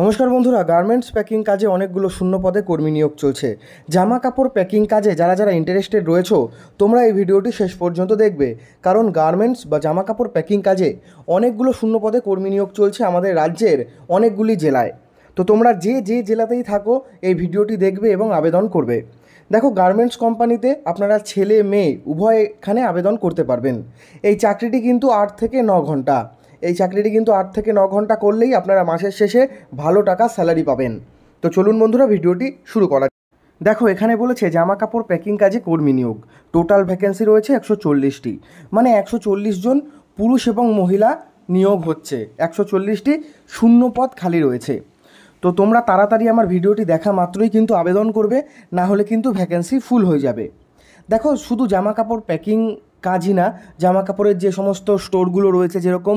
নমস্কার বন্ধুরা garments packing কাজে অনেকগুলো শূন্য পদে কর্মী নিয়োগ চলছে জামা কাপড় প্যাকিং কাজে যারা যারা ইন্টারেস্টেড রয়েছে তোমরা এই ভিডিওটি শেষ পর্যন্ত দেখবে কারণ গার্মেন্টস বা জামা কাপড় প্যাকিং কাজে অনেকগুলো শূন্য পদে কর্মী নিয়োগ চলছে আমাদের রাজ্যের অনেকগুলি জেলায় তো তোমরা যে যে জেলাতেই থাকো এই ভিডিওটি দেখবে এবং আবেদন করবে দেখো গার্মেন্টস কোম্পানিতে আপনারা ছেলে মেয়ে উভয় এখানে আবেদন করতে পারবেন এই চাকরিটি কিন্তু আট থেকে ন ঘন্টা এই চাকরিটি কিন্তু আট থেকে ন ঘন্টা করলেই আপনারা মাসের শেষে ভালো টাকা স্যালারি পাবেন তো চলুন বন্ধুরা ভিডিওটি শুরু করা দেখো এখানে বলেছে জামা কাপড় প্যাকিং কাজে কর্মী নিয়োগ টোটাল ভ্যাকেন্সি রয়েছে একশো চল্লিশটি মানে একশো চল্লিশ জন পুরুষ এবং মহিলা নিয়োগ হচ্ছে একশো চল্লিশটি শূন্য পদ খালি রয়েছে তো তোমরা তাড়াতাড়ি আমার ভিডিওটি দেখা মাত্রই কিন্তু আবেদন করবে না হলে কিন্তু ভ্যাকেন্সি ফুল হয়ে যাবে দেখো শুধু জামা কাপড় প্যাকিং কাজই না জামা কাপড়ের যে সমস্ত স্টোরগুলো রয়েছে যেরকম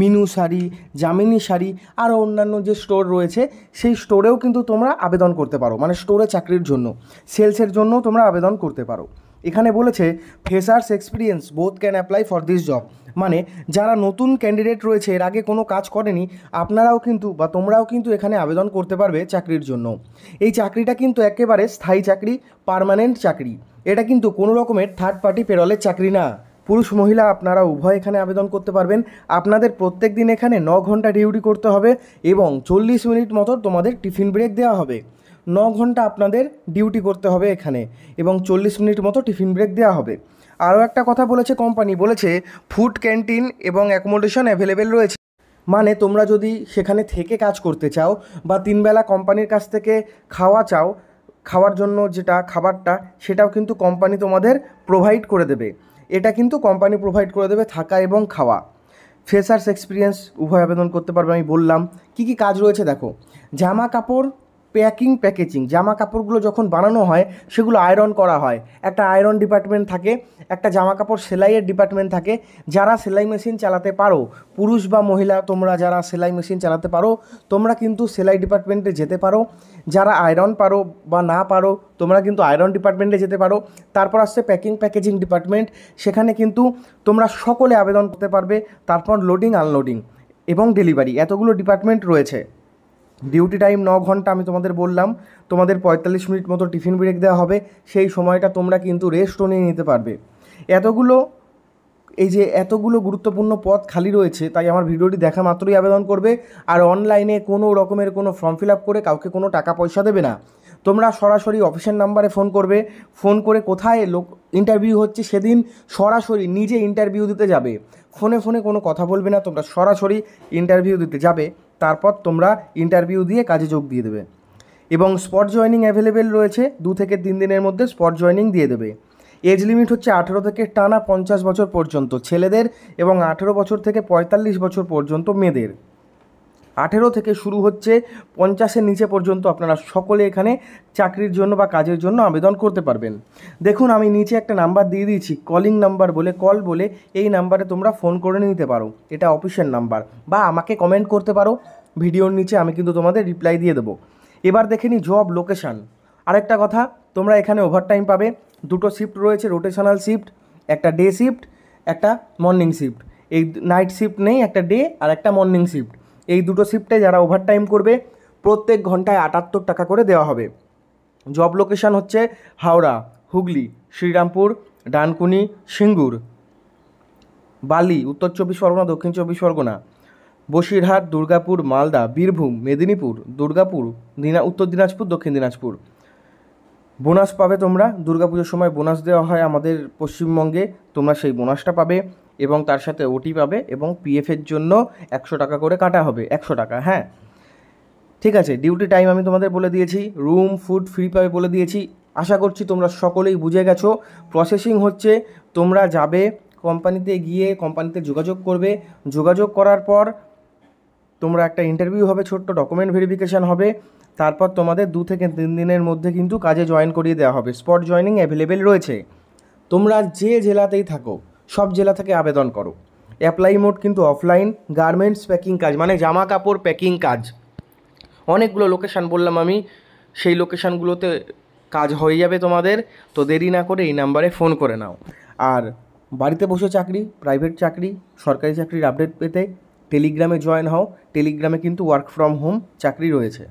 মিনু শাড়ি জামিনী শাড়ি আরও অন্যান্য যে স্টোর রয়েছে সেই স্টোরেও কিন্তু তোমরা আবেদন করতে পারো মানে স্টোরে চাকরির জন্য সেলসের জন্যও তোমরা আবেদন করতে পারো এখানে বলেছে freshers experience both can apply for this job মানে যারা নতুন ক্যান্ডিডেট রয়েছে এর আগে কোনো কাজ করেনি আপনারাও কিন্তু বা তোমরাও কিন্তু এখানে আবেদন করতে পারবে চাকরির জন্য এই চাকরিটা কিন্তু একেবারে স্থায়ী চাকরি পারমানেন্ট চাকরি এটা কিন্তু কোনো রকমের থার্ড পার্টি পেরলের চাকরি না পুরুষ মহিলা আপনারা উভয় এখানে আবেদন করতে পারবেন আপনাদের প্রত্যেক দিন এখানে ন ঘন্টা ডিউটি করতে হবে এবং চল্লিশ মিনিট মতো তোমাদের টিফিন ব্রেক দেওয়া হবে ন ঘন্টা আপনাদের ডিউটি করতে হবে এখানে এবং চল্লিশ মিনিট মতো টিফিন ব্রেক দেওয়া হবে আরও একটা কথা বলেছে কোম্পানি বলেছে ফুড ক্যান্টিন এবং অ্যাকোমোডেশন অ্যাভেলেবেল রয়েছে মানে তোমরা যদি সেখানে থেকে কাজ করতে চাও বা তিনবেলা কোম্পানির কাছ থেকে খাওয়া চাও খাওয়ার জন্য যেটা খাবারটা সেটাও কিন্তু কোম্পানি তোমাদের প্রোভাইড করে দেবে এটা কিন্তু কোম্পানি প্রোভাইড করে দেবে থাকা এবং খাওয়া ফ্রেশার্স এক্সপিরিয়েন্স উভয় আবেদন করতে পারবে আমি বললাম কি কি কাজ রয়েছে দেখো জামা কাপড় প্যাকিং প্যাকেজিং জামা কাপড়গুলো যখন বানানো হয় সেগুলো আয়রন করা হয় একটা আয়রন ডিপার্টমেন্ট থাকে একটা জামা কাপড় সেলাইয়ের ডিপার্টমেন্ট থাকে যারা সেলাই মেশিন চালাতে পারো পুরুষ বা মহিলা তোমরা যারা সেলাই মেশিন চালাতে পারো তোমরা কিন্তু সেলাই ডিপার্টমেন্টে যেতে পারো যারা আয়রন পারো বা না পারো তোমরা কিন্তু আয়রন ডিপার্টমেন্টে যেতে পারো তারপর আসছে প্যাকিং প্যাকেজিং ডিপার্টমেন্ট সেখানে কিন্তু তোমরা সকলে আবেদন করতে পারবে তারপর লোডিং আনলোডিং এবং ডেলিভারি এতগুলো ডিপার্টমেন্ট রয়েছে ডিউটি টাইম ন ঘন্টা আমি তোমাদের বললাম তোমাদের পঁয়তাল্লিশ মিনিট মতো টিফিন ব্রেক দেওয়া হবে সেই সময়টা তোমরা কিন্তু রেস্টও নিয়ে নিতে পারবে এতগুলো এই যে এতগুলো গুরুত্বপূর্ণ পদ খালি রয়েছে তাই আমার ভিডিওটি দেখা মাত্রই আবেদন করবে আর অনলাইনে কোনো রকমের কোনো ফর্ম ফিল আপ করে কাউকে কোনো টাকা পয়সা দেবে না তোমরা সরাসরি অফিসের নাম্বারে ফোন করবে ফোন করে কোথায় লোক ইন্টারভিউ হচ্ছে সেদিন সরাসরি নিজে ইন্টারভিউ দিতে যাবে ফোনে ফোনে কোনো কথা বলবে না তোমরা সরাসরি ইন্টারভিউ দিতে যাবে তারপর তোমরা ইন্টারভিউ দিয়ে কাজে যোগ দিয়ে দেবে এবং স্পট জয়নিং অ্যাভেলেবেল রয়েছে দু থেকে তিন দিনের মধ্যে স্পট জয়নিং দিয়ে দেবে এজ লিমিট হচ্ছে আঠেরো থেকে টানা পঞ্চাশ বছর পর্যন্ত ছেলেদের এবং আঠেরো বছর থেকে পঁয়তাল্লিশ বছর পর্যন্ত মেয়েদের আঠেরো থেকে শুরু হচ্ছে পঞ্চাশের নিচে পর্যন্ত আপনারা সকলে এখানে চাকরির জন্য বা কাজের জন্য আবেদন করতে পারবেন দেখুন আমি নিচে একটা নাম্বার দিয়ে দিয়েছি কলিং নাম্বার বলে কল বলে এই নাম্বারে তোমরা ফোন করে নিতে পারো এটা অফিসের নাম্বার বা আমাকে কমেন্ট করতে পারো ভিডিওর নিচে আমি কিন্তু তোমাদের রিপ্লাই দিয়ে দেবো এবার দেখে নিই জব লোকেশান আরেকটা কথা তোমরা এখানে ওভারটাইম পাবে দুটো শিফট রয়েছে রোটেশনাল শিফট একটা ডে শিফট একটা মর্নিং শিফট এই নাইট শিফট নেই একটা ডে আর একটা মর্নিং শিফট এই দুটো শিফটে যারা ওভারটাইম করবে প্রত্যেক ঘন্টায় আটাত্তর টাকা করে দেওয়া হবে জব লোকেশান হচ্ছে হাওড়া হুগলি শ্রীরামপুর ডানকুনি সিঙ্গুর বালি উত্তর চব্বিশ পরগনা দক্ষিণ চব্বিশ পরগনা বসিরহাট দুর্গাপুর মালদা বীরভূম মেদিনীপুর দুর্গাপুর দিনা উত্তর দিনাজপুর দক্ষিণ দিনাজপুর বোনাস পাবে তোমরা দুর্গাপুজোর সময় বোনাস দেওয়া হয় আমাদের পশ্চিমবঙ্গে তোমরা সেই বোনাসটা পাবে এবং তার সাথে ওটি পাবে এবং পিএফের জন্য একশো টাকা করে কাটা হবে একশো টাকা হ্যাঁ ঠিক আছে ডিউটি টাইম আমি তোমাদের বলে দিয়েছি রুম ফুড ফ্রি পাবে বলে দিয়েছি আশা করছি তোমরা সকলেই বুঝে গেছো প্রসেসিং হচ্ছে তোমরা যাবে কোম্পানিতে গিয়ে কোম্পানিতে যোগাযোগ করবে যোগাযোগ করার পর তোমরা একটা ইন্টারভিউ হবে ছোট্ট ডকুমেন্ট ভেরিফিকেশান হবে তারপর তোমাদের দু থেকে তিন দিনের মধ্যে কিন্তু কাজে জয়েন করিয়ে দেওয়া হবে স্পট জয়নিং অ্যাভেলেবেল রয়েছে তোমরা যে জেলাতেই থাকো সব জেলা থেকে আবেদন করো অ্যাপ্লাই মোড কিন্তু অফলাইন গার্মেন্টস প্যাকিং কাজ মানে জামা কাপড় প্যাকিং কাজ অনেকগুলো লোকেশান বললাম আমি সেই লোকেশানগুলোতে কাজ হয়ে যাবে তোমাদের তো দেরি না করে এই নাম্বারে ফোন করে নাও আর বাড়িতে বসে চাকরি প্রাইভেট চাকরি সরকারি চাকরির আপডেট পেতে টেলিগ্রামে জয়েন হও টেলিগ্রামে কিন্তু ওয়ার্ক ফ্রম হোম চাকরি রয়েছে